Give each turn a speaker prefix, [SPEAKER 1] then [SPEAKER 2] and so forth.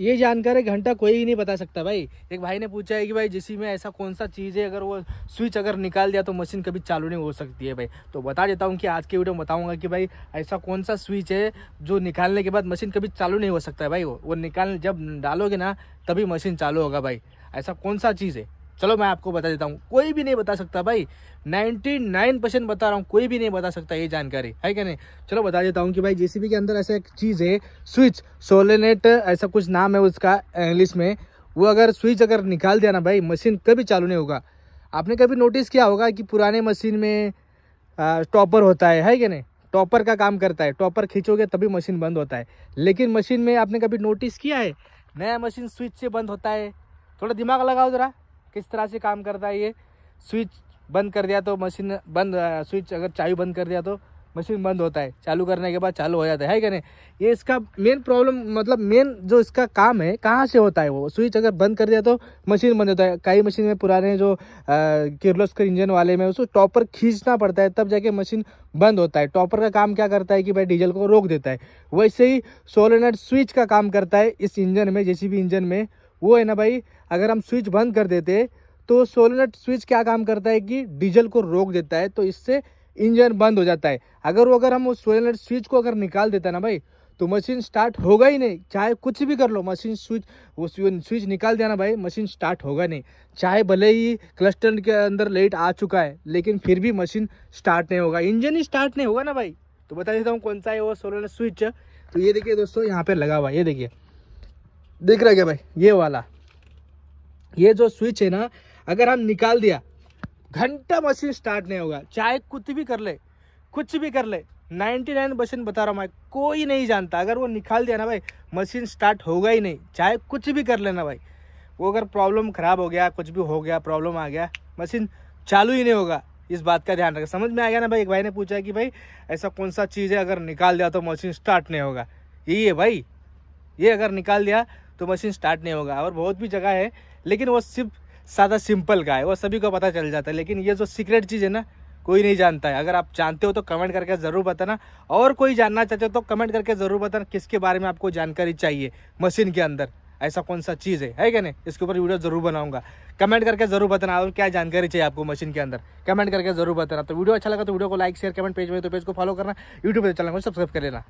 [SPEAKER 1] ये जानकर एक घंटा कोई भी नहीं बता सकता भाई एक भाई ने पूछा है कि भाई जिसी में ऐसा कौन सा चीज़ है अगर वो स्विच अगर निकाल दिया तो मशीन कभी चालू नहीं हो सकती है भाई तो बता देता हूँ कि आज के वीडियो में बताऊँगा कि भाई ऐसा कौन सा स्विच है जो निकालने के बाद मशीन कभी चालू नहीं हो सकता है भाई वो वो निकाल जब डालोगे ना तभी मशीन चालू होगा भाई ऐसा कौन सा चीज़ है चलो मैं आपको बता देता हूँ कोई भी नहीं बता सकता भाई 99 परसेंट बता रहा हूँ कोई भी नहीं बता सकता ये जानकारी है क्या नहीं चलो बता देता हूँ कि भाई जेसीबी के अंदर ऐसा एक चीज़ है स्विच सोलेनेट ऐसा कुछ नाम है उसका इंग्लिश में वो अगर स्विच अगर निकाल दिया ना भाई मशीन कभी चालू नहीं होगा आपने कभी नोटिस किया होगा कि पुराने मशीन में टॉपर होता है है क्या नहीं टॉपर का काम करता है टॉपर खींचोगे तभी मशीन बंद होता है लेकिन मशीन में आपने कभी नोटिस किया है नया मशीन स्विच से बंद होता है थोड़ा दिमाग लगाओ ज़रा किस तरह से काम करता है ये स्विच बंद कर दिया तो मशीन बंद स्विच अगर चाबी बंद कर दिया तो मशीन बंद होता है चालू करने के बाद चालू हो जाता है क्या नहीं ये इसका मेन प्रॉब्लम मतलब मेन जो इसका काम है कहाँ से होता है वो स्विच अगर बंद कर दिया तो मशीन बंद होता है कई मशीन में पुराने जो किर्लोस्कर इंजन वाले में उसको टॉपर खींचना पड़ता है तब जाके मशीन बंद होता है टॉपर का काम क्या करता है कि भाई डीजल को रोक देता है वैसे ही सोलोनेट स्विच का काम करता है इस इंजन में भी इंजन में वो है ना भाई अगर हम स्विच बंद कर देते तो सोलर नट स्विच क्या काम करता है कि डीजल को रोक देता है तो इससे इंजन बंद हो जाता है अगर वो अगर हम उस सोलर नट स्विच को अगर निकाल देता ना भाई तो मशीन स्टार्ट होगा ही नहीं चाहे कुछ भी कर लो मशीन स्विच वो स्विच निकाल देना भाई मशीन स्टार्ट होगा नहीं चाहे भले ही क्लस्टर के अंदर लाइट आ चुका है लेकिन फिर भी मशीन स्टार्ट नहीं होगा इंजन ही स्टार्ट नहीं होगा ना भाई तो बता देता हूँ कौन सा है वो सोलर स्विच तो ये देखिए दोस्तों यहाँ पर लगा हुआ है ये देखिए देख रहे क्या भाई ये वाला ये जो स्विच है ना अगर हम निकाल दिया घंटा मशीन स्टार्ट नहीं होगा चाहे कुछ भी कर ले कुछ भी कर ले 99 परसेंट बता रहा हूँ मैं कोई नहीं जानता अगर वो निकाल दिया ना भाई मशीन स्टार्ट होगा ही नहीं चाहे कुछ भी कर लेना भाई वो अगर प्रॉब्लम ख़राब हो गया कुछ भी हो गया प्रॉब्लम आ गया मशीन चालू ही नहीं होगा इस बात का ध्यान रखें समझ में आ गया ना भाई एक भाई ने पूछा कि भाई ऐसा कौन सा चीज़ है अगर निकाल दिया तो मशीन स्टार्ट नहीं होगा यही है भाई ये अगर निकाल दिया तो मशीन स्टार्ट नहीं होगा और बहुत भी जगह है लेकिन वो सिर्फ सादा सिंपल का है वो सभी को पता चल जाता है लेकिन ये जो सीक्रेट चीज़ है ना कोई नहीं जानता है अगर आप जानते हो तो कमेंट करके ज़रूर बताना और कोई जानना चाहते हो तो कमेंट करके ज़रूर बताना किसके बारे में आपको जानकारी चाहिए मशीन के अंदर ऐसा कौन सा चीज़ है है क्या नहीं इसके ऊपर वीडियो ज़रूर बनाऊंगा कमेंट करके ज़रूर बताना और क्या जानकारी चाहिए आपको मशीन के अंदर कमेंट करके ज़रूर बताना तो वीडियो अच्छा लगा तो वीडियो को लाइक शेयर कमेंट पेज में तो पेज को फॉलो करना यूट्यूब पर चैनल को सब्सक्राइब कर लेना